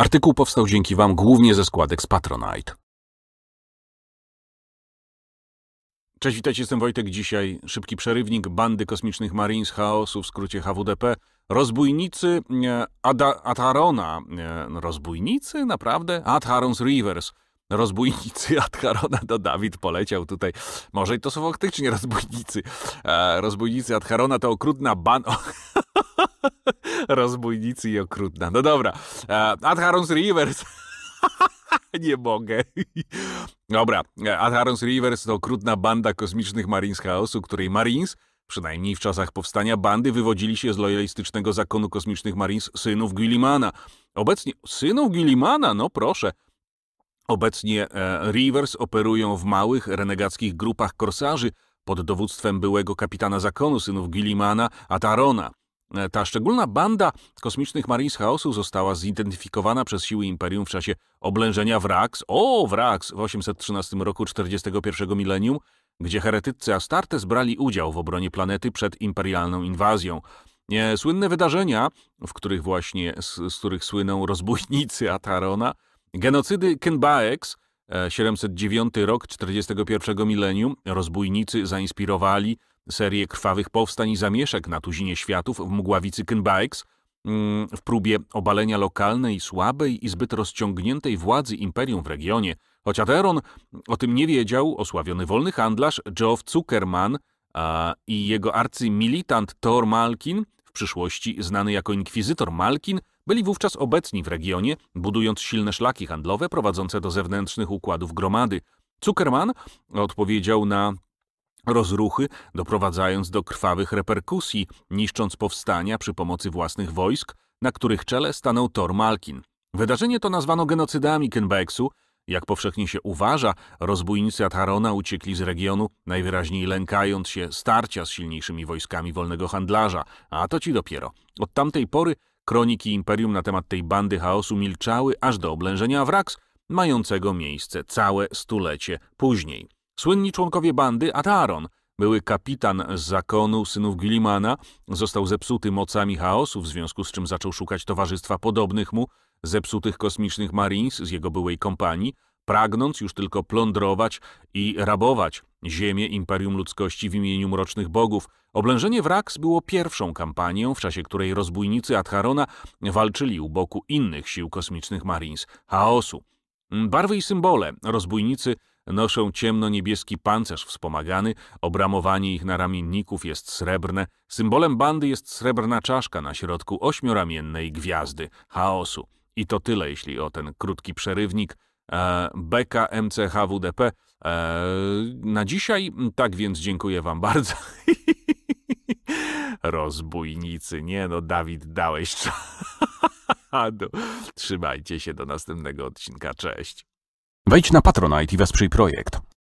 Artykuł powstał dzięki Wam głównie ze składek z Patronite. Cześć, witajcie, jestem Wojtek. Dzisiaj szybki przerywnik bandy kosmicznych Marines Chaosu, w skrócie HWDP. Rozbójnicy e, Ada Atarona. E, rozbójnicy? Naprawdę? Atharons Rivers. Rozbójnicy Adharona, to Dawid poleciał tutaj. Może i to są faktycznie rozbójnicy. E, rozbójnicy Adharona to okrutna ban... Rozbójnicy i okrutna. No dobra. E, Ad Harons Rivers. Nie mogę. Dobra, e, Ad Harons Rivers to okrutna banda kosmicznych Marines Chaosu, której Marines, przynajmniej w czasach powstania bandy, wywodzili się z lojalistycznego zakonu kosmicznych Marines synów Gillimana. Obecnie synów Gillimana, no proszę. Obecnie e, Rivers operują w małych, renegackich grupach korsarzy pod dowództwem byłego kapitana zakonu synów Gillimana, Atarona. E, ta szczególna banda kosmicznych Marines Chaosu została zidentyfikowana przez siły Imperium w czasie oblężenia Wrax, o Wrax, w 813 roku 41 milenium, gdzie heretycy Astartes brali udział w obronie planety przed imperialną inwazją. E, słynne wydarzenia, w których właśnie, z, z których słyną rozbójnicy Atarona, genocydy Kenbaeks, e, 709 rok 41 milenium, rozbójnicy zainspirowali serię krwawych powstań i zamieszek na tuzinie światów w mgławicy Kynbajks, mm, w próbie obalenia lokalnej, słabej i zbyt rozciągniętej władzy imperium w regionie. Choć Ateron o tym nie wiedział, osławiony wolny handlarz Geoff Zuckerman a, i jego arcymilitant Thor Malkin, w przyszłości znany jako inkwizytor Malkin, byli wówczas obecni w regionie, budując silne szlaki handlowe prowadzące do zewnętrznych układów gromady. Zuckerman odpowiedział na rozruchy, doprowadzając do krwawych reperkusji, niszcząc powstania przy pomocy własnych wojsk, na których czele stanął Thor Malkin. Wydarzenie to nazwano genocydami Kenbeksu. Jak powszechnie się uważa, rozbójnicy Atarona uciekli z regionu, najwyraźniej lękając się starcia z silniejszymi wojskami wolnego handlarza, a to ci dopiero. Od tamtej pory kroniki Imperium na temat tej bandy chaosu milczały aż do oblężenia Wraks, mającego miejsce całe stulecie później. Słynni członkowie bandy Ataron, były kapitan z zakonu synów Gilimana, został zepsuty mocami chaosu, w związku z czym zaczął szukać towarzystwa podobnych mu, zepsutych kosmicznych Marines z jego byłej kompanii, pragnąc już tylko plądrować i rabować ziemię Imperium Ludzkości w imieniu Mrocznych Bogów. Oblężenie Wrax było pierwszą kampanią, w czasie której rozbójnicy Adharona walczyli u boku innych sił kosmicznych Marines, chaosu. Barwy i symbole rozbójnicy Noszą ciemno-niebieski pancerz wspomagany, obramowanie ich ramienników jest srebrne, symbolem bandy jest srebrna czaszka na środku ośmioramiennej gwiazdy, chaosu. I to tyle, jeśli o ten krótki przerywnik e, E, na dzisiaj tak więc dziękuję wam bardzo. Rozbójnicy, nie no, Dawid, dałeś czas. Trzymajcie się do następnego odcinka. Cześć. Wejdź na Patronite i wesprzyj projekt.